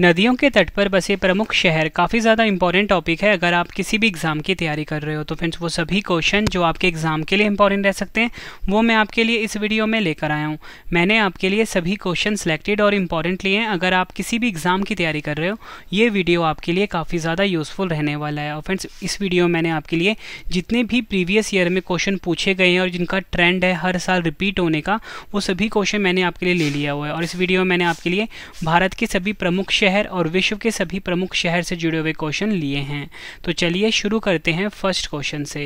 नदियों के तट पर बसे प्रमुख शहर काफ़ी ज़्यादा इंपॉर्टेंट टॉपिक है अगर आप किसी भी एग्ज़ाम की तैयारी कर रहे हो तो फ्रेंड्स वो सभी क्वेश्चन जो आपके एग्ज़ाम के लिए इंपॉर्टेंट रह सकते हैं वो मैं आपके लिए इस वीडियो में लेकर आया हूँ मैंने आपके लिए सभी क्वेश्चन सेलेक्टेड और इंपॉर्टेंट लिए हैं अगर आप किसी भी एग्ज़ाम की तैयारी कर रहे हो ये वीडियो आपके लिए काफ़ी ज़्यादा यूज़फुल रहने वाला है और फ्रेंड्स इस वीडियो में मैंने आपके लिए जितने भी प्रीवियस ईयर में क्वेश्चन पूछे गए हैं और जिनका ट्रेंड है हर साल रिपीट होने का वो सभी क्वेश्चन मैंने आपके लिए ले लिया हुआ है और इस वीडियो में मैंने आपके लिए भारत के सभी प्रमुख शहर और विश्व के सभी प्रमुख शहर से जुड़े हुए क्वेश्चन लिए हैं तो चलिए शुरू करते हैं फर्स्ट क्वेश्चन से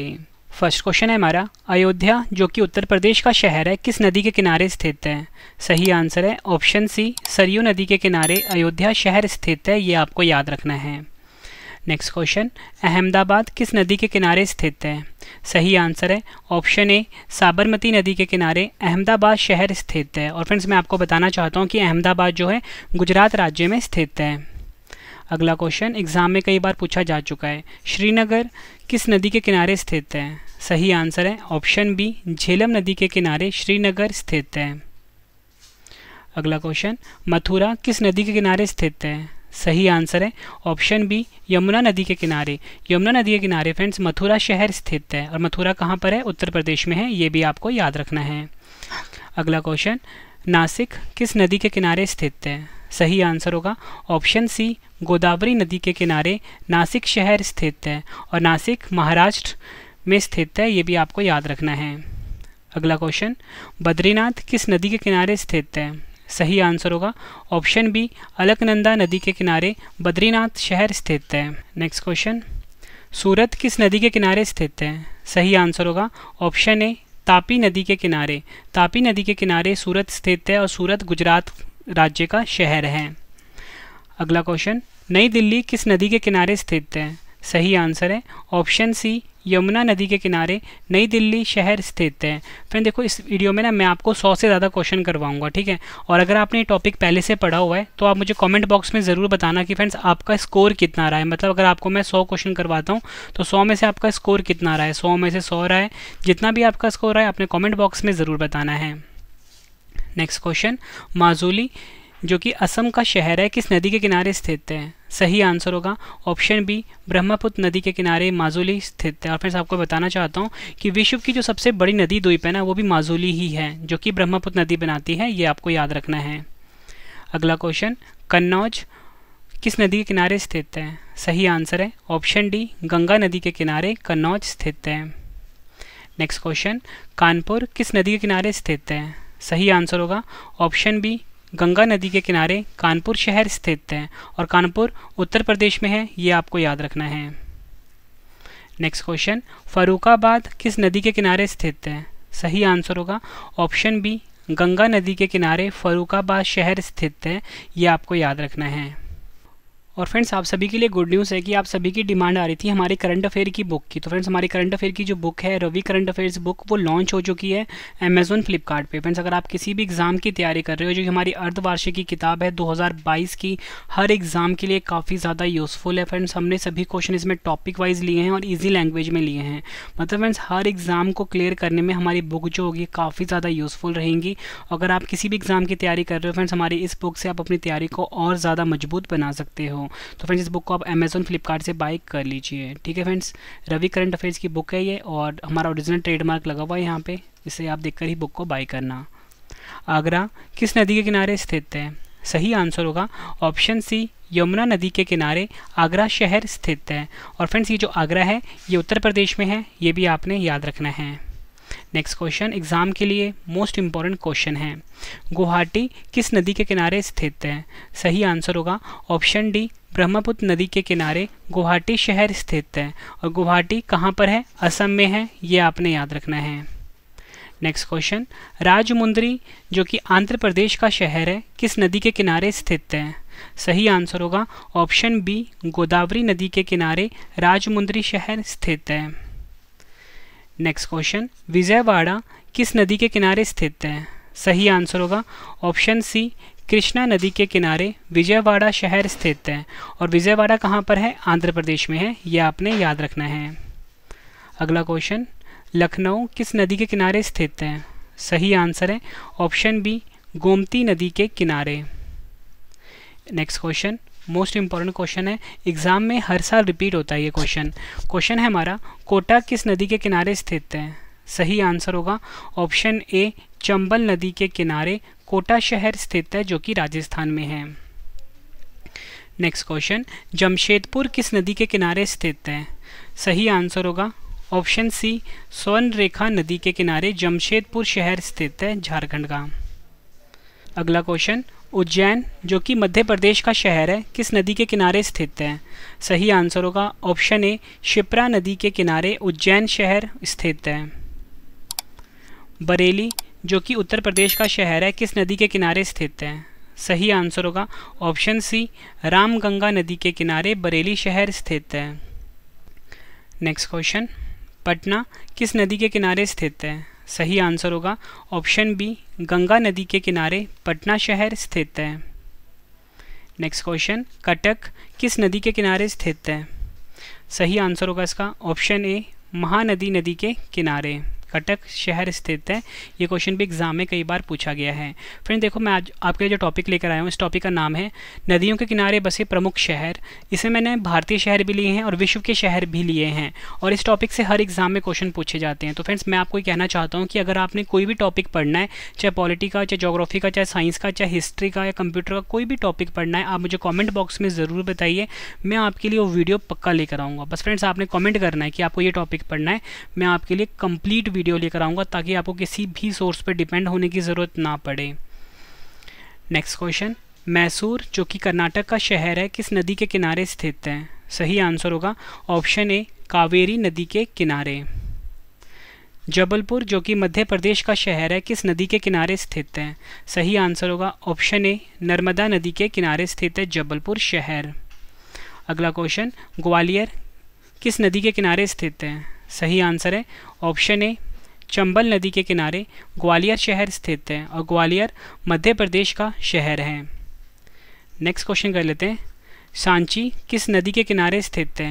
फर्स्ट क्वेश्चन है हमारा अयोध्या जो कि उत्तर प्रदेश का शहर है किस नदी के किनारे स्थित है सही आंसर है ऑप्शन सी सरयू नदी के किनारे अयोध्या शहर स्थित है ये आपको याद रखना है नेक्स्ट क्वेश्चन अहमदाबाद किस नदी के किनारे स्थित है सही आंसर है ऑप्शन ए साबरमती नदी के किनारे अहमदाबाद शहर स्थित है और फ्रेंड्स मैं आपको बताना चाहता हूँ कि अहमदाबाद जो है गुजरात राज्य में स्थित है अगला क्वेश्चन एग्जाम में कई बार पूछा जा चुका है श्रीनगर किस नदी के किनारे स्थित है सही आंसर है ऑप्शन बी झेलम नदी के किनारे श्रीनगर स्थित है अगला क्वेश्चन मथुरा किस नदी के किनारे स्थित है सही आंसर है ऑप्शन बी यमुना नदी के किनारे यमुना नदी के किनारे फ्रेंड्स मथुरा शहर स्थित है और मथुरा कहाँ पर है उत्तर प्रदेश में है ये भी आपको याद रखना है अगला क्वेश्चन नासिक किस नदी के किनारे स्थित है सही आंसर होगा ऑप्शन सी गोदावरी नदी के किनारे नासिक शहर स्थित है और नासिक महाराष्ट्र में स्थित है ये भी आपको याद रखना है अगला क्वेश्चन बद्रीनाथ किस नदी के किनारे स्थित है सही आंसर होगा ऑप्शन बी अलकनंदा नदी के किनारे बद्रीनाथ शहर स्थित है नेक्स्ट क्वेश्चन सूरत किस नदी के किनारे स्थित है सही आंसर होगा ऑप्शन ए तापी नदी के किनारे तापी नदी के किनारे सूरत स्थित है और सूरत गुजरात राज्य का शहर है अगला क्वेश्चन नई दिल्ली किस नदी के किनारे स्थित है सही आंसर है ऑप्शन सी यमुना नदी के किनारे नई दिल्ली शहर स्थित है फ्रेंड देखो इस वीडियो में ना मैं आपको सौ से ज़्यादा क्वेश्चन करवाऊंगा ठीक है और अगर आपने टॉपिक पहले से पढ़ा हुआ है तो आप मुझे कमेंट बॉक्स में ज़रूर बताना कि फ्रेंड्स आपका स्कोर कितना रहा है मतलब अगर आपको मैं सौ क्वेश्चन करवाता हूँ तो सौ में से आपका स्कोर कितना रहा है सौ में से सौ रहा है जितना भी आपका स्कोर रहा है आपने कॉमेंट बॉक्स में ज़रूर बताना है नेक्स्ट क्वेश्चन माजूली जो कि असम का शहर है किस नदी के किनारे स्थित है सही आंसर होगा ऑप्शन बी ब्रह्मपुत्र नदी के किनारे माजुली स्थित है और फिर आपको बताना चाहता हूँ कि विश्व की जो सबसे बड़ी नदी द्वीप है ना वो भी माजुली ही है जो कि ब्रह्मपुत्र नदी बनाती है ये आपको याद रखना है अगला क्वेश्चन कन्नौज किस नदी के किनारे स्थित है सही आंसर है ऑप्शन डी गंगा नदी के किनारे कन्नौज स्थित है नेक्स्ट क्वेश्चन कानपुर किस नदी के किनारे स्थित है सही आंसर होगा ऑप्शन बी गंगा नदी के किनारे कानपुर शहर स्थित है और कानपुर उत्तर प्रदेश में है ये आपको याद रखना है नेक्स्ट क्वेश्चन फरुखाबाद किस नदी के किनारे स्थित है सही आंसर होगा ऑप्शन बी गंगा नदी के किनारे फरुखाबाद शहर स्थित है ये आपको याद रखना है और फ्रेंड्स आप सभी के लिए गुड न्यूज़ है कि आप सभी की डिमांड आ रही थी हमारे करंट अफेयर की बुक की तो फ्रेंड्स हमारे करंट अफेयर की जो बुक है रवि करंट अफेयर्स बुक वो लॉन्च हो चुकी है अमेजोन फ्लिपकार्ट पे फ्रेंड्स अगर आप किसी भी एग्ज़ाम की तैयारी कर रहे हो जो कि हमारी अर्धवार्षिक की किताब है दो की हर एग्ज़ाम के लिए काफ़ी ज़्यादा यूज़फुल है फ्रेंड्स हमने सभी क्वेश्चन इसमें टॉपिक वाइज लिए हैं और ईजी लैंग्वेज में लिए हैं मतलब फ्रेंड्स हर एग्ज़ाम को क्लियर करने में हमारी बुक जो होगी काफ़ी ज़्यादा यूज़फुल रहेंगी अगर आप किसी भी एग्ज़ाम की तैयारी कर रहे हो फ्रेंड्स हमारी इस बुक से आप अपनी तैयारी को और ज़्यादा मजबूत बना सकते हो हूँ तो फ्रेंड्स इस बुक को आप अमेज़ोन फ्लिपकार्ट से बाई कर लीजिए ठीक है फ्रेंड्स रवि करंट अफेयर्स की बुक है ये और हमारा ओरिजिनल ट्रेडमार्क लगा हुआ है यहाँ पर इसे आप देख ही बुक को बाई करना आगरा किस नदी के किनारे स्थित है सही आंसर होगा ऑप्शन सी यमुना नदी के किनारे आगरा शहर स्थित है और फ्रेंड्स ये जो आगरा है ये उत्तर प्रदेश में है ये भी आपने याद रखना है नेक्स्ट क्वेश्चन एग्जाम के लिए मोस्ट इम्पॉर्टेंट क्वेश्चन है गुवाहाटी किस नदी के किनारे स्थित है सही आंसर होगा ऑप्शन डी ब्रह्मपुत्र नदी के किनारे गुवाहाटी शहर स्थित है और गुवाहाटी कहाँ पर है असम में है ये आपने याद रखना है नेक्स्ट क्वेश्चन राजमुंद्री जो कि आंध्र प्रदेश का शहर है किस नदी के किनारे स्थित है सही आंसर होगा ऑप्शन बी गोदावरी नदी के किनारे राजमुंद्री शहर स्थित है नेक्स्ट क्वेश्चन विजयवाड़ा किस नदी के किनारे स्थित है सही आंसर होगा ऑप्शन सी कृष्णा नदी के किनारे विजयवाड़ा शहर स्थित है और विजयवाड़ा कहाँ पर है आंध्र प्रदेश में है यह आपने याद रखना है अगला क्वेश्चन लखनऊ किस नदी के किनारे स्थित है सही आंसर है ऑप्शन बी गोमती नदी के किनारे next question most important question है एग्जाम में हर साल रिपीट होता है ये क्वेश्चन क्वेश्चन है हमारा कोटा किस नदी के किनारे स्थित है सही आंसर होगा ऑप्शन ए चंबल नदी के किनारे कोटा शहर स्थित है जो कि राजस्थान में है नेक्स्ट क्वेश्चन जमशेदपुर किस नदी के किनारे स्थित है सही आंसर होगा ऑप्शन सी स्वर्णरेखा नदी के किनारे जमशेदपुर शहर स्थित है झारखंड का अगला क्वेश्चन उज्जैन जो कि मध्य प्रदेश का शहर है किस नदी के किनारे स्थित है सही आंसर होगा ऑप्शन ए शिप्रा नदी के किनारे उज्जैन शहर स्थित है बरेली जो कि उत्तर प्रदेश का शहर है किस नदी के किनारे स्थित है सही आंसर होगा ऑप्शन सी रामगंगा नदी के किनारे बरेली शहर स्थित है नेक्स्ट क्वेश्चन पटना किस नदी के किनारे स्थित है सही आंसर होगा ऑप्शन बी गंगा नदी के किनारे पटना शहर स्थित है नेक्स्ट क्वेश्चन कटक किस नदी के किनारे स्थित है सही आंसर होगा इसका ऑप्शन ए महानदी नदी के किनारे कटक शहर स्थित है ये क्वेश्चन भी एग्जाम में कई बार पूछा गया है फ्रेंड देखो मैं आज आपके लिए जो टॉपिक लेकर आया हूँ इस टॉपिक का नाम है नदियों के किनारे बसे प्रमुख शहर इसे मैंने भारतीय शहर भी लिए हैं और विश्व के शहर भी लिए हैं और इस टॉपिक से हर एग्जाम में क्वेश्चन पूछे जाते हैं तो फ्रेंड्स मैं आपको कहना चाहता हूँ कि अगर आपने कोई भी टॉपिक पढ़ना है चाहे पॉलिटी का चाहे जोग्राफी का चाहे साइंस का चाहे हिस्ट्री का या कंप्यूटर का कोई भी टॉपिक पढ़ना है आप मुझे कॉमेंट बॉक्स में ज़रूर बताइए मैं आपके लिए वो वीडियो पक्का लेकर आऊँगा बस फ्रेंड्स आपने कॉमेंट करना है कि आपको ये टॉपिक पढ़ना है मैं आपके लिए कंप्लीट वीडियो वीडियो लेकर आऊँगा ताकि आपको किसी भी सोर्स पर डिपेंड होने की ज़रूरत ना पड़े नेक्स्ट क्वेश्चन मैसूर जो कि कर्नाटक का शहर है किस नदी के किनारे स्थित है सही आंसर होगा ऑप्शन ए कावेरी नदी के किनारे जबलपुर जो कि मध्य प्रदेश का शहर है किस नदी के किनारे स्थित है सही आंसर होगा ऑप्शन ए नर्मदा नदी के किनारे स्थित है जबलपुर शहर अगला क्वेश्चन ग्वालियर किस नदी के किनारे स्थित है सही आंसर है ऑप्शन ए चंबल नदी के किनारे ग्वालियर शहर स्थित है और ग्वालियर मध्य प्रदेश का शहर है नेक्स्ट क्वेश्चन कर लेते हैं सांची किस नदी के किनारे स्थित है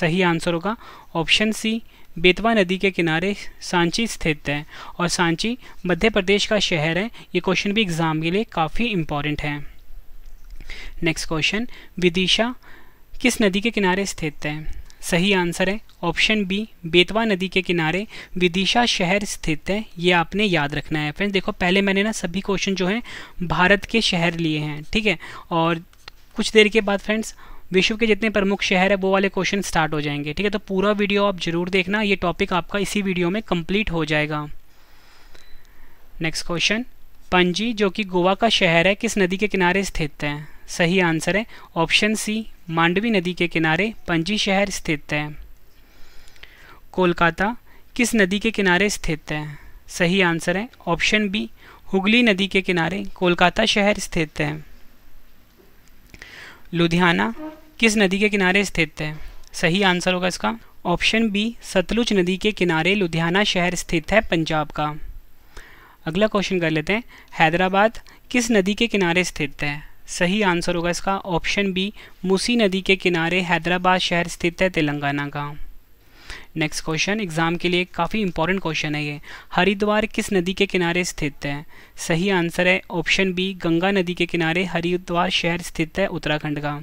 सही आंसर होगा ऑप्शन सी बेतवा नदी के किनारे सांची स्थित है और सांची मध्य प्रदेश का शहर है ये क्वेश्चन भी एग्ज़ाम के लिए काफ़ी इम्पॉर्टेंट है नेक्स्ट क्वेश्चन विदिशा किस नदी के किनारे स्थित है सही आंसर है ऑप्शन बी बेतवा नदी के किनारे विदिशा शहर स्थित है ये आपने याद रखना है फ्रेंड्स देखो पहले मैंने ना सभी क्वेश्चन जो हैं भारत के शहर लिए हैं ठीक है और कुछ देर के बाद फ्रेंड्स विश्व के जितने प्रमुख शहर है वो वाले क्वेश्चन स्टार्ट हो जाएंगे ठीक है तो पूरा वीडियो आप जरूर देखना ये टॉपिक आपका इसी वीडियो में कंप्लीट हो जाएगा नेक्स्ट क्वेश्चन पंजी जो कि गोवा का शहर है किस नदी के किनारे स्थित है सही आंसर है ऑप्शन सी मांडवी नदी के किनारे पंजी शहर स्थित है कोलकाता किस नदी के किनारे स्थित है सही आंसर है ऑप्शन बी हुगली नदी के किनारे कोलकाता शहर स्थित है लुधियाना किस नदी के किनारे स्थित है सही आंसर होगा इसका ऑप्शन बी सतलुज नदी के किनारे लुधियाना शहर स्थित है पंजाब का अगला क्वेश्चन कर लेते हैं हैदराबाद किस नदी के किनारे स्थित है सही आंसर होगा इसका ऑप्शन बी मूसी नदी के किनारे हैदराबाद शहर स्थित है तेलंगाना का नेक्स्ट क्वेश्चन एग्जाम के लिए काफ़ी इंपॉर्टेंट क्वेश्चन है ये हरिद्वार किस नदी के किनारे स्थित है सही आंसर है ऑप्शन बी गंगा नदी के किनारे हरिद्वार शहर स्थित है उत्तराखंड का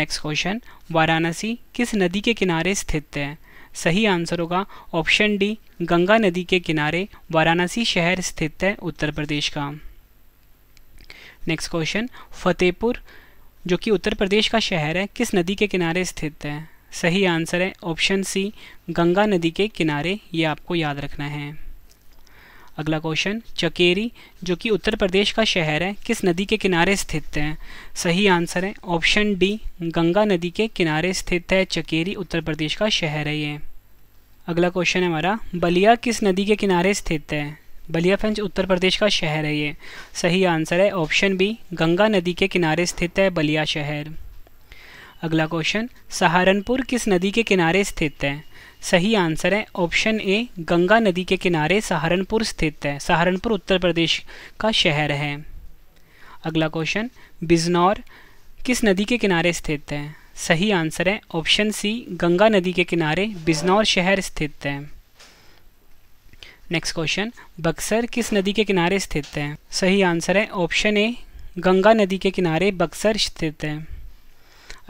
नेक्स्ट क्वेश्चन वाराणसी किस नदी के किनारे स्थित है सही आंसर होगा ऑप्शन डी गंगा नदी के किनारे वाराणसी शहर स्थित है उत्तर प्रदेश का नेक्स्ट क्वेश्चन फतेहपुर जो कि उत्तर प्रदेश का शहर है किस नदी के किनारे स्थित है सही आंसर है ऑप्शन सी गंगा नदी के किनारे ये आपको याद रखना है अगला क्वेश्चन चकेरी जो कि उत्तर प्रदेश का शहर है किस नदी के किनारे स्थित है सही आंसर है ऑप्शन डी गंगा नदी के किनारे स्थित है चकेरी उत्तर प्रदेश का शहर है ये अगला क्वेश्चन है हमारा बलिया किस नदी के किनारे स्थित है बलिया फ्रेंच उत्तर प्रदेश का शहर है ये सही आंसर है ऑप्शन बी गंगा नदी के किनारे स्थित है बलिया शहर अगला क्वेश्चन सहारनपुर किस नदी के किनारे स्थित है सही आंसर है ऑप्शन ए गंगा नदी के किनारे सहारनपुर स्थित है सहारनपुर उत्तर प्रदेश का शहर है अगला क्वेश्चन बिजनौर किस नदी के किनारे स्थित है सही आंसर है ऑप्शन सी गंगा नदी के किनारे बिजनौर शहर स्थित है नेक्स्ट क्वेश्चन बक्सर किस नदी के किनारे स्थित है सही आंसर है ऑप्शन ए गंगा नदी के किनारे बक्सर स्थित है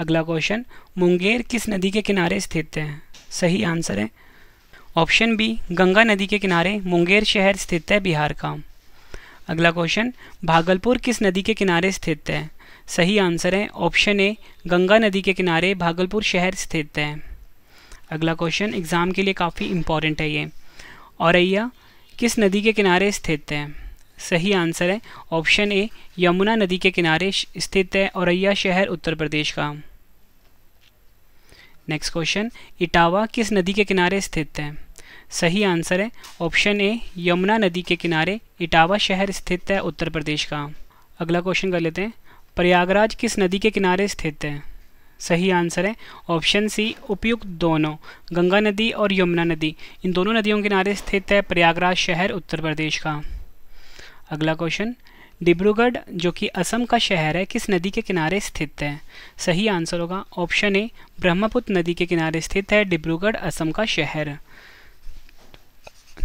अगला क्वेश्चन मुंगेर किस नदी के किनारे स्थित है सही आंसर है ऑप्शन बी गंगा नदी के किनारे मुंगेर शहर स्थित है बिहार का अगला क्वेश्चन भागलपुर किस नदी के किनारे स्थित है सही आंसर है ऑप्शन ए गंगा नदी के किनारे भागलपुर शहर स्थित है अगला क्वेश्चन एग्ज़ाम के लिए काफ़ी इंपॉर्टेंट है ये औरैया किस नदी के किनारे स्थित है सही आंसर है ऑप्शन ए यमुना नदी के किनारे स्थित है औरैया शहर उत्तर प्रदेश का नेक्स्ट क्वेश्चन इटावा किस नदी के किनारे स्थित है सही आंसर है ऑप्शन ए यमुना नदी के किनारे इटावा शहर स्थित है उत्तर प्रदेश का अगला क्वेश्चन कर लेते हैं प्रयागराज किस नदी के किनारे स्थित है सही आंसर है ऑप्शन सी उपयुक्त दोनों गंगा नदी और यमुना नदी इन दोनों नदियों के किनारे स्थित है प्रयागराज शहर उत्तर प्रदेश का अगला क्वेश्चन डिब्रूगढ़ जो कि असम का शहर है किस नदी के किनारे स्थित है सही आंसर होगा ऑप्शन ए ब्रह्मपुत्र नदी के किनारे स्थित है डिब्रूगढ़ असम का शहर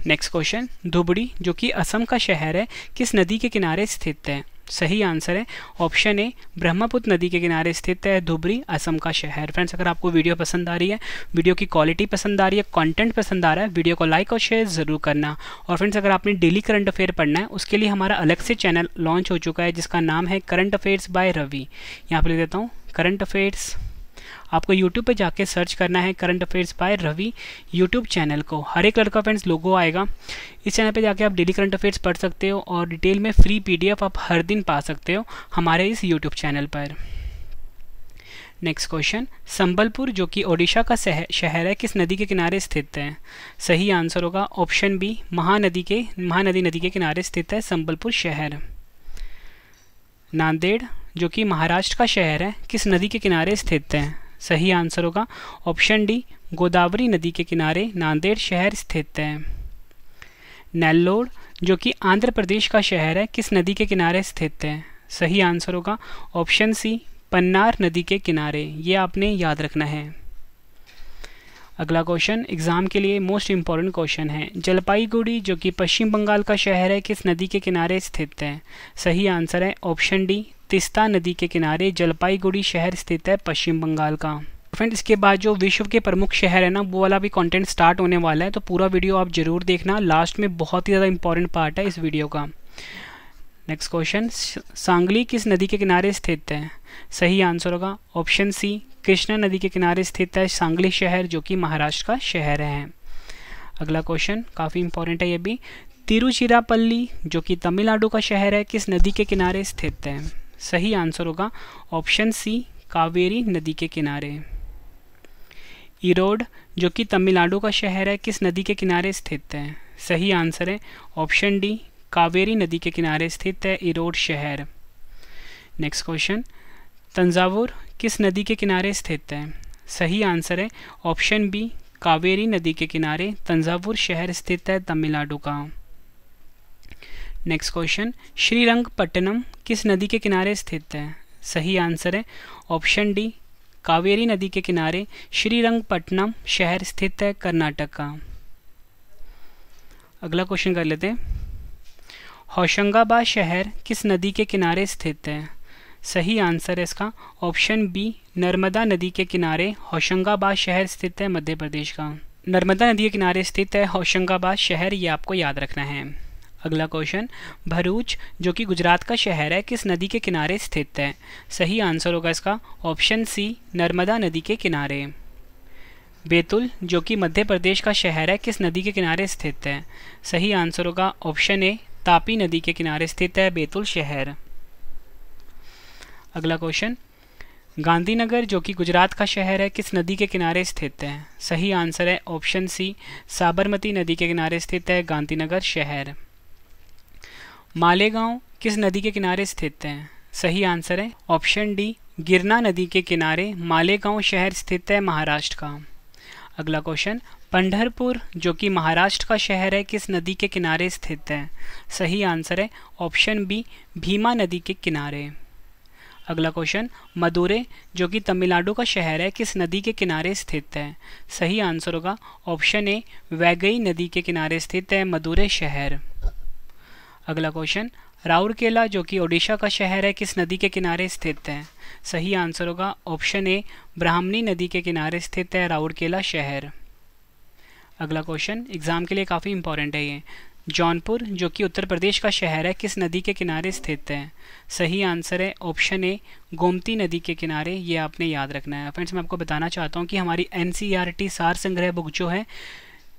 नेक्स्ट क्वेश्चन धुबड़ी जो कि असम का शहर है किस नदी के किनारे स्थित है सही आंसर है ऑप्शन ए ब्रह्मपुत्र नदी के किनारे स्थित है धुबरी असम का शहर फ्रेंड्स अगर आपको वीडियो पसंद आ रही है वीडियो की क्वालिटी पसंद आ रही है कंटेंट पसंद आ रहा है वीडियो को लाइक और शेयर ज़रूर करना और फ्रेंड्स अगर आपने डेली करंट अफेयर पढ़ना है उसके लिए हमारा अलग से चैनल लॉन्च हो चुका है जिसका नाम है करंट अफेयर्स बाय रवि यहाँ पर लिख देता हूँ करंट अफेयर्स आपको यूट्यूब पर जाके सर्च करना है current affairs by Ravi YouTube channel को हर एक का फ्रेंड्स लोगो आएगा इस चैनल पर जाके आप डेली करंट अफेयर्स पढ़ सकते हो और डिटेल में फ्री पी आप हर दिन पा सकते हो हमारे इस यूट्यूब चैनल पर नेक्स्ट क्वेश्चन संबलपुर जो कि ओडिशा का शहर है किस नदी के किनारे स्थित है सही आंसर होगा ऑप्शन बी महानदी के महानदी नदी के किनारे स्थित है संबलपुर शहर नांदेड़ जो कि महाराष्ट्र का शहर है किस नदी के किनारे स्थित है सही आंसर होगा ऑप्शन डी गोदावरी नदी के किनारे नांदेड़ शहर स्थित है नेल्लोर जो कि आंध्र प्रदेश का शहर है किस नदी के किनारे स्थित है सही आंसर होगा ऑप्शन सी पन्नार नदी के किनारे ये आपने याद रखना है अगला क्वेश्चन एग्जाम के लिए मोस्ट इम्पॉर्टेंट क्वेश्चन है जलपाईगुड़ी जो कि पश्चिम बंगाल का शहर है किस नदी के किनारे स्थित है सही आंसर है ऑप्शन डी तिस्ता नदी के किनारे जलपाईगुड़ी शहर स्थित है पश्चिम बंगाल का फ्रेंड इसके बाद जो विश्व के प्रमुख शहर है ना वो वाला भी कंटेंट स्टार्ट होने वाला है तो पूरा वीडियो आप जरूर देखना लास्ट में बहुत ही ज़्यादा इंपॉर्टेंट पार्ट है इस वीडियो का नेक्स्ट क्वेश्चन सांगली किस नदी के किनारे स्थित है सही आंसर होगा ऑप्शन सी कृष्णा नदी के किनारे स्थित है सांगली शहर जो कि महाराष्ट्र का शहर है अगला क्वेश्चन काफ़ी इंपॉर्टेंट है ये भी तिरुचिरापल्ली जो कि तमिलनाडु का शहर है किस नदी के किनारे स्थित है सही आंसर होगा ऑप्शन सी कावेरी नदी के किनारे इरोड जो कि तमिलनाडु का शहर है किस नदी के किनारे स्थित है सही आंसर है ऑप्शन डी कावेरी नदी के किनारे स्थित है इरोड शहर नेक्स्ट क्वेश्चन तंजावुर किस नदी के किनारे स्थित है सही आंसर है ऑप्शन बी कावेरी नदी के किनारे तंजावुर शहर स्थित है तमिलनाडु का नेक्स्ट क्वेश्चन श्रीरंगपट्टनम किस नदी के किनारे स्थित है सही आंसर है ऑप्शन डी कावेरी नदी के किनारे श्रीरंगपट्टनम शहर स्थित है कर्नाटक का अगला क्वेश्चन कर लेते हैं होशंगाबाद शहर किस नदी के किनारे स्थित है सही आंसर है इसका ऑप्शन बी नर्मदा नदी के किनारे होशंगाबाद शहर स्थित है मध्य प्रदेश का नर्मदा नदी के किनारे स्थित है होशंगाबाद शहर ये आपको याद रखना है अगला क्वेश्चन भरूच जो कि गुजरात का शहर है किस नदी के किनारे स्थित है सही आंसर होगा इसका ऑप्शन सी नर्मदा नदी के किनारे बेतुल जो कि मध्य प्रदेश का शहर है किस नदी के किनारे स्थित है सही आंसर होगा ऑप्शन ए तापी नदी के किनारे स्थित है बेतुल शहर अगला क्वेश्चन गांधीनगर जो कि गुजरात का शहर है किस नदी के किनारे स्थित है सही आंसर है ऑप्शन सी साबरमती नदी के किनारे स्थित है गांधीनगर शहर मालेगांव किस नदी के किनारे स्थित है सही आंसर है ऑप्शन डी गिरना नदी के किनारे मालेगांव शहर स्थित है महाराष्ट्र का अगला क्वेश्चन पंढरपुर जो कि महाराष्ट्र का शहर है किस नदी के किनारे स्थित है सही आंसर है ऑप्शन बी भीमा नदी के किनारे अगला क्वेश्चन मदुरे जो कि तमिलनाडु का शहर है किस नदी के किनारे स्थित है सही आंसर होगा ऑप्शन ए वैगई नदी के किनारे स्थित है मदुरे शहर अगला क्वेश्चन राउरकेला जो कि ओडिशा का शहर है किस नदी के किनारे स्थित है सही आंसर होगा ऑप्शन ए ब्राह्मणी नदी के किनारे स्थित है राउरकेला शहर अगला क्वेश्चन एग्जाम के लिए काफ़ी इंपॉर्टेंट है ये जौनपुर जो कि उत्तर प्रदेश का शहर है किस नदी के किनारे स्थित है सही आंसर है ऑप्शन ए गोमती नदी के किनारे ये आपने याद रखना है फ्रेंड्स मैं आपको बताना चाहता हूँ कि हमारी एन e सार संग्रह बुक जो है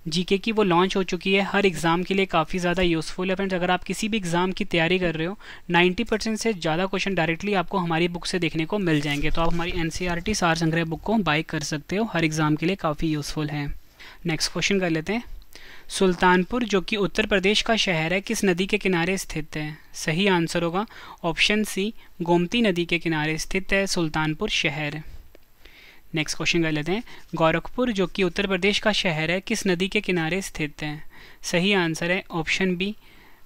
जीके की वो लॉन्च हो चुकी है हर एग्ज़ाम के लिए काफ़ी ज़्यादा यूज़फुल है फ्रेंड्स अगर आप किसी भी एग्ज़ाम की तैयारी कर रहे हो 90 परसेंट से ज़्यादा क्वेश्चन डायरेक्टली आपको हमारी बुक से देखने को मिल जाएंगे तो आप हमारी एन सी e सार संग्रह बुक को बाई कर सकते हो हर एग्ज़ाम के लिए काफ़ी यूज़फुल है नेक्स्ट क्वेश्चन कर लेते हैं सुल्तानपुर जो कि उत्तर प्रदेश का शहर है किस नदी के किनारे स्थित है सही आंसर होगा ऑप्शन सी गोमती नदी के किनारे स्थित है सुल्तानपुर शहर नेक्स्ट क्वेश्चन कर लेते हैं गोरखपुर जो कि उत्तर प्रदेश का शहर है किस नदी के किनारे स्थित है सही आंसर है ऑप्शन बी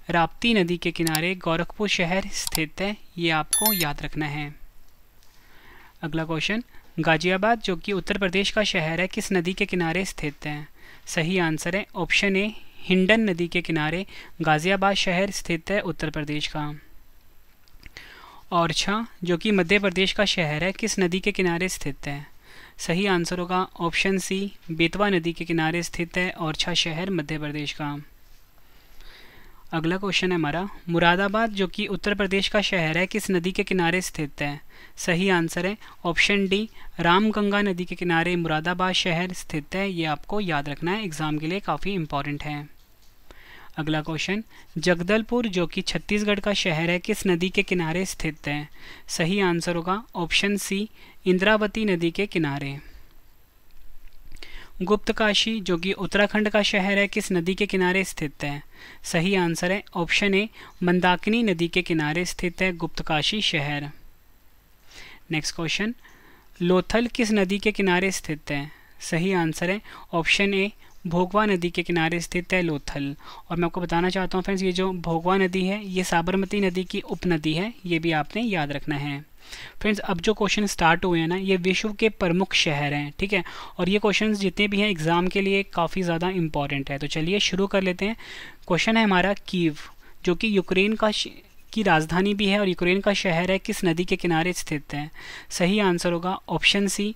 राप्ती नदी के किनारे गोरखपुर शहर स्थित है ये आपको याद रखना है अगला क्वेश्चन गाजियाबाद जो कि उत्तर प्रदेश का शहर है किस नदी के किनारे स्थित है सही आंसर है ऑप्शन ए हिंडन नदी के किनारे गाजियाबाद शहर स्थित है उत्तर प्रदेश का ओरछा जो कि मध्य प्रदेश का शहर है किस नदी के किनारे स्थित है सही आंसर होगा ऑप्शन सी बेतवा नदी के किनारे स्थित है ओरछा शहर मध्य प्रदेश का अगला क्वेश्चन है हमारा मुरादाबाद जो कि उत्तर प्रदेश का शहर है किस नदी के किनारे स्थित है सही आंसर है ऑप्शन डी रामगंगा नदी के किनारे मुरादाबाद शहर स्थित है ये आपको याद रखना है एग्ज़ाम के लिए काफ़ी इंपॉर्टेंट है अगला क्वेश्चन जगदलपुर जो कि छत्तीसगढ़ का शहर है किस नदी के किनारे स्थित है सही आंसर होगा ऑप्शन सी इंद्रावती नदी के किनारे गुप्तकाशी जो कि उत्तराखंड का शहर है किस नदी के किनारे स्थित है सही आंसर है ऑप्शन ए मंदाकिनी नदी के किनारे स्थित है गुप्तकाशी शहर नेक्स्ट क्वेश्चन लोथल किस नदी के किनारे स्थित है सही आंसर है ऑप्शन ए भोगवा नदी के किनारे स्थित है लोथल और मैं आपको बताना चाहता हूँ फ्रेंड्स ये जो भोगवा नदी है ये साबरमती नदी की उपनदी है ये भी आपने याद रखना है फ्रेंड्स अब जो क्वेश्चन स्टार्ट हुए हैं ना ये विश्व के प्रमुख शहर हैं ठीक है और ये क्वेश्चन जितने भी हैं एग्ज़ाम के लिए काफ़ी ज़्यादा इंपॉर्टेंट है तो चलिए शुरू कर लेते हैं क्वेश्चन है हमारा कीव जो कि यूक्रेन का की राजधानी भी है और यूक्रेन का शहर है किस नदी के किनारे स्थित है सही आंसर होगा ऑप्शन सी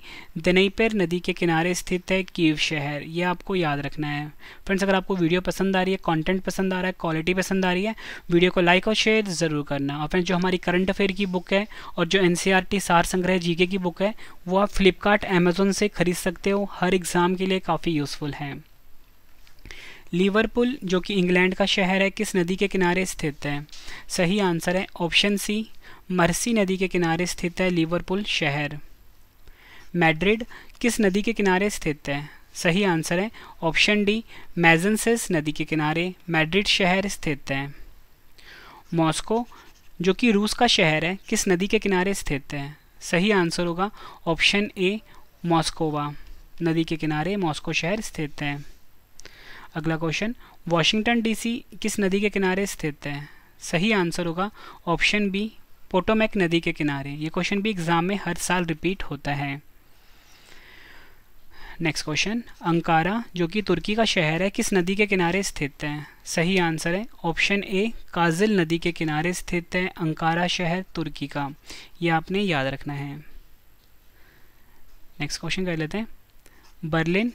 दनईपेर नदी के किनारे स्थित है कीव शहर ये आपको याद रखना है फ्रेंड्स अगर आपको वीडियो पसंद आ रही है कंटेंट पसंद आ रहा है क्वालिटी पसंद आ रही है वीडियो को लाइक और शेयर ज़रूर करना और फ्रेंड्स जो हमारी करंट अफेयर की बुक है और जो एन सार संग्रह जी की बुक है वो आप फ्लिपकार्ट अमेजोन से खरीद सकते हो हर एग्ज़ाम के लिए काफ़ी यूज़फुल है लिवरपूल जो कि इंग्लैंड का शहर है किस नदी के किनारे स्थित है सही आंसर है ऑप्शन सी मर्सी नदी के किनारे स्थित है लिवरपूल शहर मैड्रिड किस नदी के किनारे स्थित है सही आंसर है ऑप्शन डी मैजनसेस नदी के किनारे मैड्रिड शहर स्थित है मॉस्को जो कि रूस का शहर है किस नदी के किनारे स्थित है सही आंसर होगा ऑप्शन ए मॉस्कोवा नदी के किनारे मॉस्को शहर स्थित है अगला क्वेश्चन वाशिंगटन डीसी किस नदी के किनारे स्थित है सही आंसर होगा ऑप्शन बी पोटोमैक नदी के किनारे ये क्वेश्चन भी एग्जाम में हर साल रिपीट होता है नेक्स्ट क्वेश्चन अंकारा जो कि तुर्की का शहर है किस नदी के किनारे स्थित है सही आंसर है ऑप्शन ए काजिल नदी के किनारे स्थित है अंकारा शहर तुर्की का ये आपने याद रखना है नेक्स्ट क्वेश्चन कर लेते हैं बर्लिन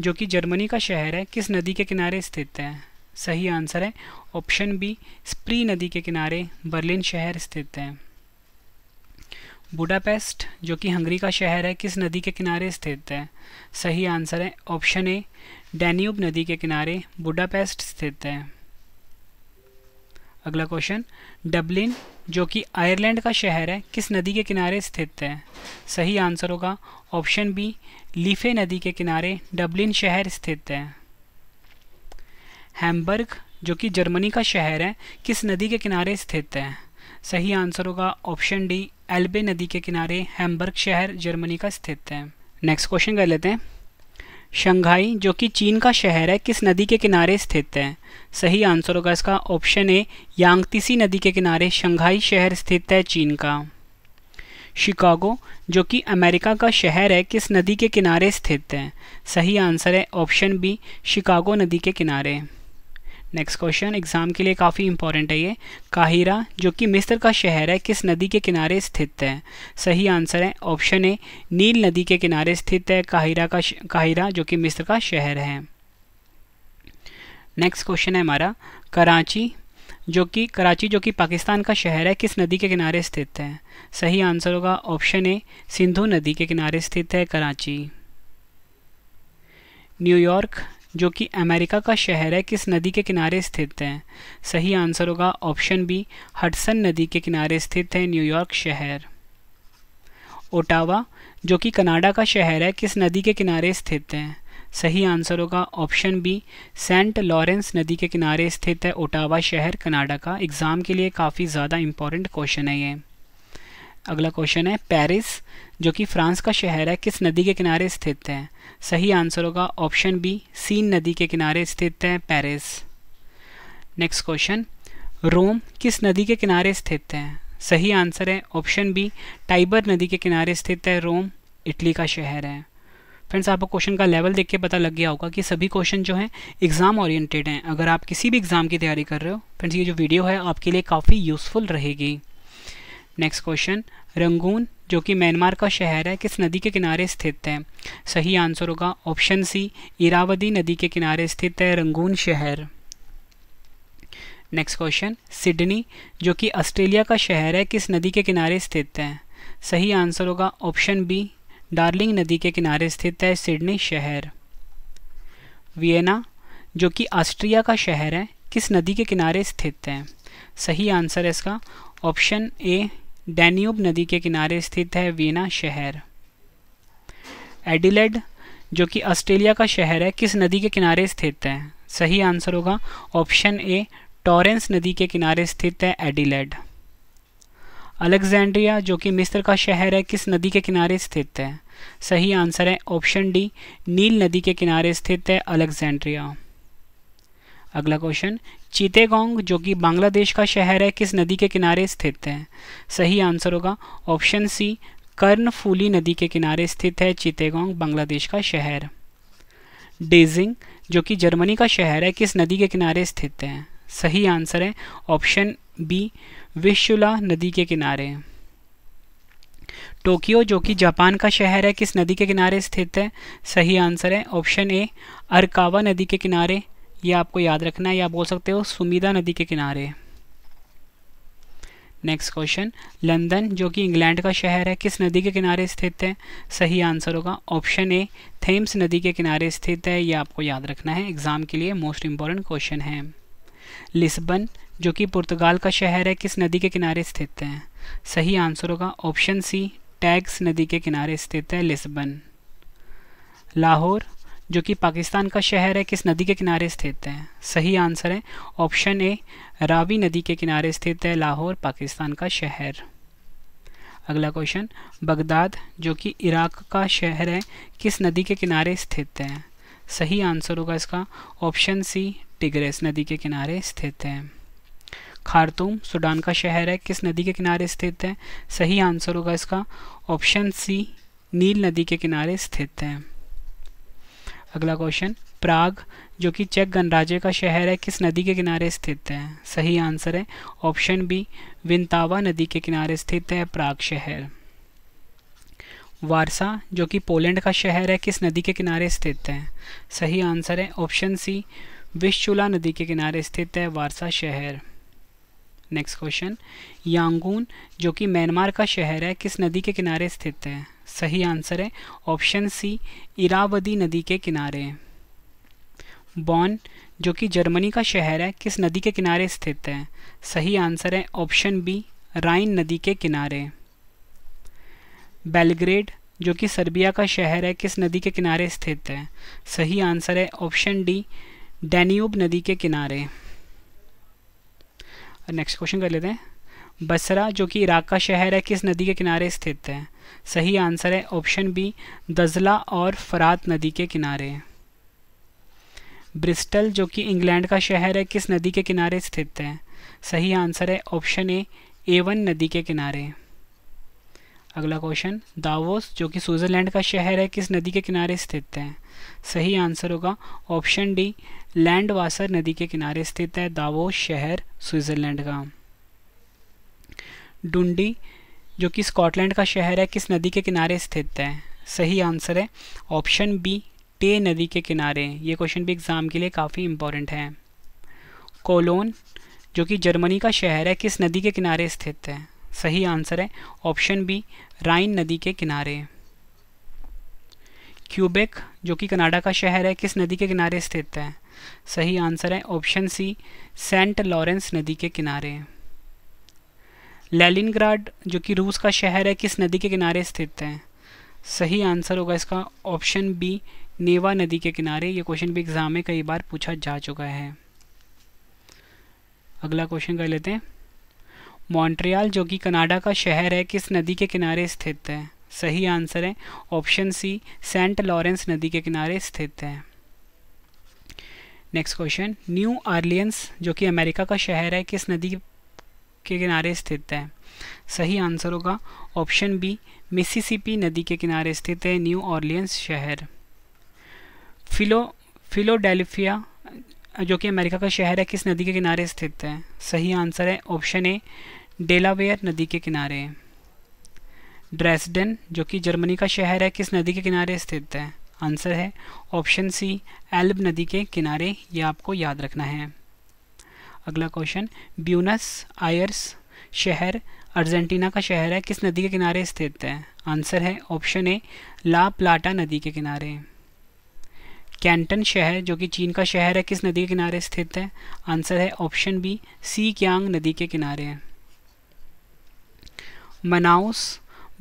जो कि जर्मनी का शहर है किस नदी के किनारे स्थित है सही आंसर है ऑप्शन बी स्प्री नदी के किनारे बर्लिन शहर स्थित है बुडापेस्ट जो कि हंगरी का शहर है किस नदी के किनारे स्थित है सही आंसर है ऑप्शन ए डैन्यूब नदी के किनारे बुडापेस्ट स्थित है अगला क्वेश्चन डबलिन जो कि आयरलैंड का शहर है किस नदी के किनारे स्थित है सही आंसर होगा ऑप्शन बी लीफे नदी के किनारे डबलिन शहर स्थित है हैम्बर्ग जो कि जर्मनी का शहर है किस नदी के किनारे स्थित है सही आंसर होगा ऑप्शन डी एल्बे नदी के किनारे हैम्बर्ग शहर जर्मनी का स्थित है नेक्स्ट क्वेश्चन कर लेते हैं शंघाई जो कि चीन का शहर है किस नदी के किनारे स्थित है सही आंसर होगा इसका ऑप्शन ए यांगतीसी नदी के किनारे शंघाई शहर स्थित है चीन का शिकागो जो कि अमेरिका का शहर है किस नदी के किनारे स्थित है सही आंसर है ऑप्शन बी शिकागो नदी के किनारे नेक्स्ट क्वेश्चन एग्जाम के लिए काफ़ी इंपॉर्टेंट है ये काहिरा जो कि मिस्र का शहर है किस नदी के किनारे स्थित है सही आंसर है ऑप्शन ए नील नदी के किनारे स्थित है काहिरा का काहिरा जो कि मिस्र का शहर है नेक्स्ट क्वेश्चन है हमारा कराची जो कि कराची जो कि पाकिस्तान का शहर है किस नदी के किनारे स्थित है सही आंसर होगा ऑप्शन ए सिंधु नदी के किनारे स्थित है कराची न्यूयॉर्क जो कि अमेरिका का शहर है किस नदी के किनारे स्थित है सही आंसर होगा ऑप्शन बी हडसन नदी के किनारे स्थित है न्यूयॉर्क शहर ओटावा जो कि कनाडा का शहर है किस नदी के किनारे स्थित है सही आंसर होगा ऑप्शन बी सेंट लॉरेंस नदी के किनारे स्थित है ओटावा शहर कनाडा का एग्ज़ाम के लिए काफ़ी ज़्यादा इंपॉर्टेंट क्वेश्चन है ये अगला क्वेश्चन है पेरिस जो कि फ्रांस का शहर है किस नदी के किनारे स्थित है सही आंसर होगा ऑप्शन बी सीन नदी के किनारे स्थित है पेरिस नेक्स्ट क्वेश्चन रोम किस नदी के किनारे स्थित है सही आंसर है ऑप्शन बी टाइबर नदी के किनारे स्थित है रोम इटली का शहर है फ्रेंड्स आपको क्वेश्चन का लेवल देख के पता लग गया होगा कि सभी क्वेश्चन जो हैं एग्ज़ाम ओरिएंटेड हैं अगर आप किसी भी एग्ज़ाम की तैयारी कर रहे हो फ्रेंड्स ये जो वीडियो है आपके लिए काफ़ी यूज़फुल रहेगी नेक्स्ट क्वेश्चन रंगून जो कि म्यांमार का शहर है किस नदी के किनारे स्थित है सही आंसर होगा ऑप्शन सी इरावदी नदी के किनारे स्थित है रंगून शहर नेक्स्ट क्वेश्चन सिडनी जो कि ऑस्ट्रेलिया का शहर है किस नदी के किनारे स्थित है सही आंसर होगा ऑप्शन बी डार्लिंग नदी के किनारे स्थित है सिडनी शहर वियना जो कि ऑस्ट्रिया का शहर है किस नदी के किनारे स्थित है सही आंसर है इसका ऑप्शन ए डैन्यूब नदी के किनारे स्थित है वीना शहर एडिलेड जो कि ऑस्ट्रेलिया का शहर है किस नदी के किनारे स्थित है सही आंसर होगा ऑप्शन ए टॉरेंस नदी के किनारे स्थित है एडिलेड अलेक्जेंड्रिया जो कि मिस्र का शहर है किस नदी के किनारे स्थित है सही आंसर है ऑप्शन डी नील नदी के किनारे स्थित है अलेक्जेंड्रिया अगला क्वेश्चन चीतेगोंग जो कि बांग्लादेश का शहर है किस नदी के किनारे स्थित है सही आंसर होगा ऑप्शन सी कर्णफूली नदी के किनारे स्थित है चितेगोंग बांग्लादेश का शहर डेजिंग जो कि जर्मनी का शहर है किस नदी के किनारे स्थित है सही आंसर है ऑप्शन बी विशुला नदी के किनारे टोक्यो जो कि जापान का शहर है किस नदी के किनारे स्थित है सही आंसर है ऑप्शन ए अरकावा नदी के किनारे ये आपको याद रखना है या बोल सकते हो सुमिदा नदी के किनारे नेक्स्ट क्वेश्चन लंदन जो कि इंग्लैंड का शहर है किस नदी के किनारे स्थित है सही आंसर होगा ऑप्शन ए थेम्स नदी के किनारे स्थित है ये आपको याद रखना है एग्जाम के लिए मोस्ट इंपॉर्टेंट क्वेश्चन है लिस्बन जो कि पुर्तगाल का शहर है किस नदी के किनारे स्थित है सही आंसर होगा ऑप्शन सी टैक्स नदी के किनारे स्थित है लिस्बन लाहौर जो कि पाकिस्तान का शहर है किस नदी के किनारे स्थित है सही आंसर है ऑप्शन ए रावी नदी के किनारे स्थित है लाहौर पाकिस्तान का शहर अगला क्वेश्चन बगदाद जो कि इराक का शहर है किस नदी के किनारे स्थित है सही आंसर होगा इसका ऑप्शन सी टिग्रेस नदी के किनारे स्थित है खारतूम सूडान का शहर है किस नदी के किनारे स्थित है सही आंसर होगा इसका ऑप्शन सी नील नदी के किनारे स्थित है अगला क्वेश्चन प्राग जो कि चेक गणराज्य का शहर है किस नदी के किनारे स्थित है सही आंसर है ऑप्शन बी विंतावा नदी के किनारे स्थित है प्राग शहर वारसा जो कि पोलैंड का शहर है किस नदी के किनारे स्थित है सही आंसर है ऑप्शन सी विश्चुला नदी के किनारे स्थित है वारसा शहर नेक्स्ट क्वेश्चन यांगून जो कि म्यांमार का शहर है किस नदी के किनारे स्थित है सही आंसर है ऑप्शन सी इरावदी नदी के किनारे बॉन जो कि जर्मनी का शहर है किस नदी के किनारे स्थित है सही आंसर है ऑप्शन बी राइन नदी के किनारे बेलग्रेड जो कि सर्बिया का शहर है किस नदी के किनारे स्थित है सही आंसर है ऑप्शन डी डेन्यूब नदी के किनारे नेक्स्ट क्वेश्चन कर लेते हैं बसरा जो कि इराक का शहर है किस नदी के किनारे स्थित है सही आंसर है ऑप्शन बी दजला और फरात नदी के किनारे ब्रिस्टल जो कि इंग्लैंड का शहर है किस नदी के किनारे स्थित है सही आंसर है ऑप्शन ए एवन नदी के किनारे अगला क्वेश्चन दावोस जो कि स्विट्ज़रलैंड का शहर है किस नदी के किनारे स्थित है सही आंसर होगा ऑप्शन डी लैंडवासर नदी के किनारे स्थित है दावो शहर स्विट्ज़रलैंड का डुंडी जो कि स्कॉटलैंड का शहर है किस नदी के किनारे स्थित है सही आंसर है ऑप्शन बी टे नदी के किनारे ये क्वेश्चन भी एग्ज़ाम के लिए काफ़ी इम्पोर्टेंट है कोलोन जो कि जर्मनी का शहर है किस नदी के किनारे स्थित है सही आंसर है ऑप्शन बी राइन नदी के किनारे क्यूबेक जो कि कनाडा का शहर है किस नदी के किनारे स्थित है सही आंसर है ऑप्शन सी सेंट लॉरेंस नदी के किनारे लेलिनग्राड जो कि रूस का शहर है किस नदी के किनारे स्थित है सही आंसर होगा इसका ऑप्शन बी नेवा नदी के किनारे ये क्वेश्चन भी एग्ज़ाम में कई बार पूछा जा चुका है अगला क्वेश्चन कर लेते हैं मॉन्ट्रियल जो कि कनाडा का शहर है किस नदी के किनारे स्थित है सही आंसर है ऑप्शन सी सेंट लॉरेंस नदी के किनारे स्थित है नेक्स्ट क्वेश्चन न्यू आर्लियंस जो कि अमेरिका का शहर है किस नदी के किनारे स्थित है सही आंसर होगा ऑप्शन बी मिसिसिपी नदी के किनारे स्थित है न्यू ऑर्लियंस शहर फिलो फिलोडेल्फिया जो कि अमेरिका का शहर है किस नदी के किनारे स्थित है सही आंसर है ऑप्शन ए डेलावेयर नदी के किनारे ड्रेसडन जो कि जर्मनी का शहर है किस नदी के किनारे स्थित है आंसर है ऑप्शन सी एल्ब नदी के किनारे ये आपको याद रखना है अगला क्वेश्चन ब्यूनस आयर्स शहर अर्जेंटीना का शहर है किस नदी के किनारे स्थित है आंसर है ऑप्शन ए ला प्लाटा नदी के किनारे कैंटन शहर जो कि चीन का शहर है किस नदी के किनारे स्थित है आंसर है ऑप्शन बी सी क्यांग नदी के किनारे मनाउस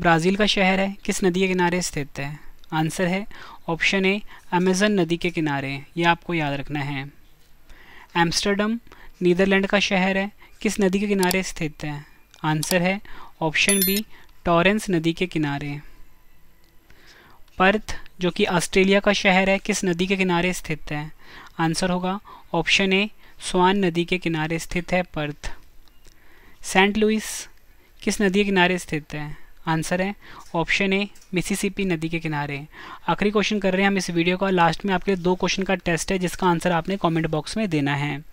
ब्राज़ील का शहर है किस नदी के किनारे स्थित है आंसर है ऑप्शन ए अमेज़न नदी के किनारे ये आपको याद रखना है एम्स्टर्डम नीदरलैंड का शहर है किस नदी के किनारे स्थित है आंसर है ऑप्शन बी टॉरेंस नदी के किनारे पर्थ जो कि ऑस्ट्रेलिया का शहर है किस नदी के किनारे स्थित है आंसर होगा ऑप्शन ए स्वान नदी के किनारे स्थित है पर्थ सेंट लुइस किस नदी के किनारे स्थित है आंसर है ऑप्शन ए मिसिसिपी नदी के किनारे आखिरी क्वेश्चन कर रहे हैं हम इस वीडियो का लास्ट में आपके लिए दो क्वेश्चन का टेस्ट है जिसका आंसर आपने कमेंट बॉक्स में देना है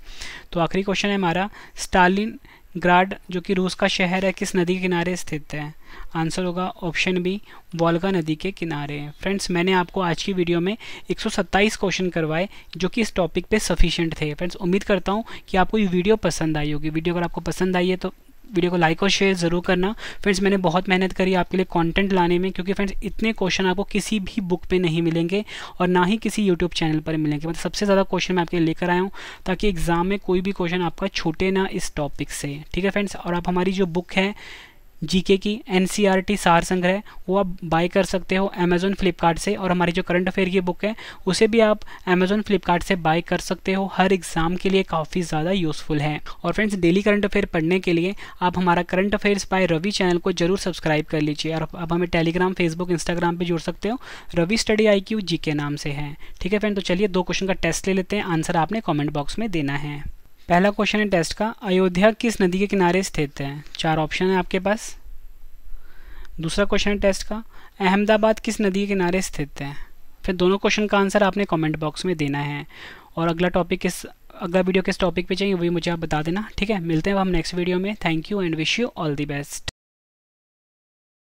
तो आखिरी क्वेश्चन है हमारा स्टालिन ग्राड जो कि रूस का शहर है किस नदी के किनारे स्थित है आंसर होगा ऑप्शन बी वॉल्गा नदी के किनारे फ्रेंड्स मैंने आपको आज की वीडियो में 127 क्वेश्चन करवाए जो कि इस टॉपिक पे सफिशिएंट थे फ्रेंड्स उम्मीद करता हूँ कि आपको ये वीडियो पसंद आई होगी वीडियो अगर आपको पसंद आई है तो वीडियो को लाइक और शेयर ज़रूर करना फ्रेंड्स मैंने बहुत मेहनत करी आपके लिए कंटेंट लाने में क्योंकि फ्रेंड्स इतने क्वेश्चन आपको किसी भी बुक पे नहीं मिलेंगे और ना ही किसी यूट्यूब चैनल पर मिलेंगे मतलब सबसे ज़्यादा क्वेश्चन मैं आपके लिए लेकर आया हूँ ताकि एग्ज़ाम में कोई भी क्वेश्चन आपका छूटे ना इस टॉपिक से ठीक है फ्रेंड्स और आप हमारी जो बुक है जीके की एनसीईआरटी सार संग्रह वो आप बाय कर सकते हो अमेजोन फ्लिपकार्ट से और हमारी जो करंट अफेयर की बुक है उसे भी आप अमेजोन फ्लिपकार्ट से बाय कर सकते हो हर एग्ज़ाम के लिए काफ़ी ज़्यादा यूज़फुल है और फ्रेंड्स डेली करंट अफेयर पढ़ने के लिए आप हमारा current affairs by Ravi channel को जरूर सब्सक्राइब कर लीजिए और आप हमें टेलीग्राम फेसबुक इंस्टाग्राम पर जुड़ सकते हो Ravi study I Q G के नाम से है ठीक है फ्रेंड तो चलिए दो क्वेश्चन का टेस्ट ले लेते हैं आंसर आपने कॉमेंट बॉक्स में देना है पहला क्वेश्चन है टेस्ट का अयोध्या किस नदी के किनारे स्थित है चार ऑप्शन है आपके पास दूसरा क्वेश्चन है टेस्ट का अहमदाबाद किस नदी के किनारे स्थित है फिर दोनों क्वेश्चन का आंसर आपने कमेंट बॉक्स में देना है और अगला टॉपिक किस अगला वीडियो किस टॉपिक पे चाहिए वो भी मुझे आप बता देना ठीक है मिलते हैं हम नेक्स्ट वीडियो में thank you and wish you all the best